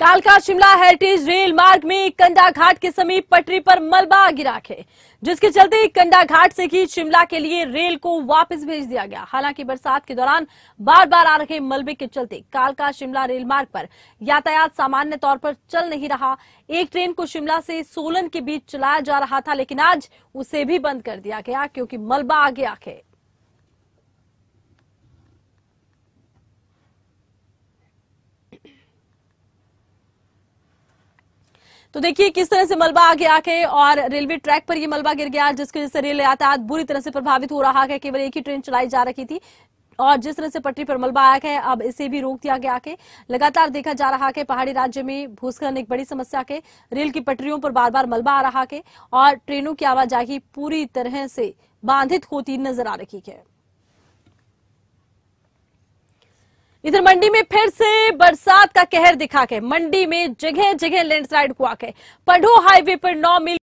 कालका Shimla heritage rail मार्ग में कंडा घाट के समीप पटरी पर मलबा गिरा है जिसके चलते कंडा घाट से ही शिमला के लिए रेल को वापस भेज दिया गया हालांकि बरसात के दौरान बार बार आ रहे मलबे के चलते कालका शिमला रेल मार्ग पर यातायात सामान्य तौर पर चल नहीं रहा एक ट्रेन को शिमला से सोलन के बीच चलाया जा रहा था लेकिन आज उसे भी बंद कर दिया गया क्योंकि मलबा आगे आखे तो देखिए किस तरह से मलबा आगे आके और रेलवे ट्रैक पर ये मलबा गिर गया जिसकी वजह से रेल यातायात बुरी तरह से प्रभावित हो रहा है केवल एक ही ट्रेन चलाई जा रही थी और जिस तरह से पटरी पर मलबा आया है अब इसे भी रोक दिया गया है लगातार देखा जा रहा है पहाड़ी राज्य में भूस्खलन एक बड़ी समस्या के रेल की पटरियों पर बार बार मलबा आ रहा है और ट्रेनों की आवाजाही पूरी तरह से बाधित होती नजर आ रही है इधर मंडी में फिर से बरसात का कहर दिखा के मंडी में जगह जगह लैंडस्लाइड हुआ के पंडो हाईवे पर नौ मील